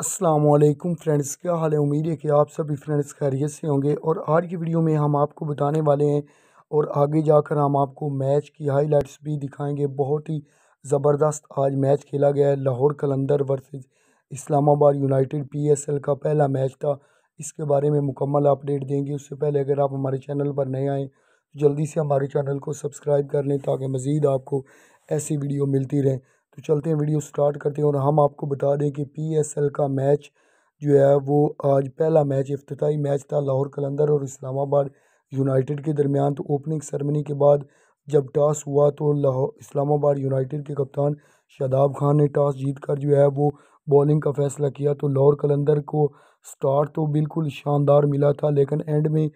Aslam friends क्या हाल है उम्मीद है कि आप सभी फ्रेंड्स खैरियत से होंगे और आज की वीडियो में हम आपको बताने वाले हैं और आगे जाकर हम आपको मैच की हाइलाइट्स भी दिखाएंगे बहुत ही ज़बरदस्त आज मैच खेला गया है Lahore Qalandar versus Islamabad United PSL का पहला मैच था इसके बारे में मुकम्मल अपडेट देंगे उससे पहले अगर आप हमारे चैनल पर नए आएँ तो जल्दी से हमारे चैनल को सब्सक्राइब कर लें ताकि मज़ीद आपको ऐसी वीडियो मिलती रहें तो चलते हैं वीडियो स्टार्ट करते हैं और हम आपको बता दें कि पीएसएल का मैच जो है वो आज पहला मैच अफ्ताही मैच था लाहौर कलंदर और इस्लामाबाद यूनाइटेड के दरमियान तो ओपनिंग सेरेमनी के बाद जब टॉस हुआ तो लाहौर इस्लामाबाद यूनाइटेड के कप्तान शादाब खान ने टॉस जीत कर जो है वो बॉलिंग का फैसला किया तो लाहौर कलंदर को स्टार्ट तो बिल्कुल शानदार मिला था लेकिन एंड में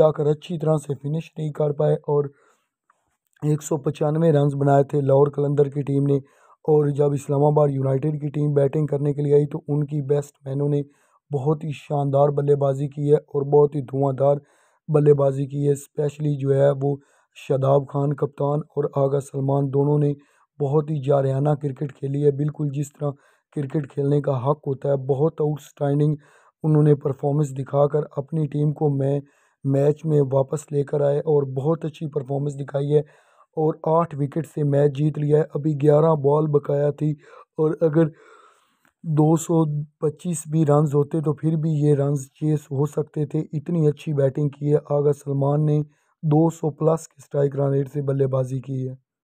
जाकर अच्छी तरह से फिनिश नहीं कर पाए और एक सौ पचानवे रन बनाए थे लाहौर कलंदर की टीम ने और जब इस्लामाबाद यूनाइटेड की टीम बैटिंग करने के लिए आई तो उनकी बेस्ट मैनों ने बहुत ही शानदार बल्लेबाजी की है और बहुत ही धुआंधार बल्लेबाजी की है स्पेशली जो है वो शादाब खान कप्तान और आगा सलमान दोनों ने बहुत ही जारहाना क्रिकेट खेली है बिल्कुल जिस तरह क्रिकेट खेलने का हक होता है बहुत आउटस्टैंडिंग उन्होंने परफॉर्मेंस दिखाकर अपनी टीम को मैं मैच में वापस लेकर आए और बहुत अच्छी परफॉर्मेंस दिखाई है और आठ विकेट से मैच जीत लिया है अभी ग्यारह बॉल बकाया थी और अगर 225 भी रन होते तो फिर भी ये रन चेस हो सकते थे इतनी अच्छी बैटिंग की है आगा सलमान ने 200 प्लस की स्ट्राइक रन रेट से बल्लेबाजी की है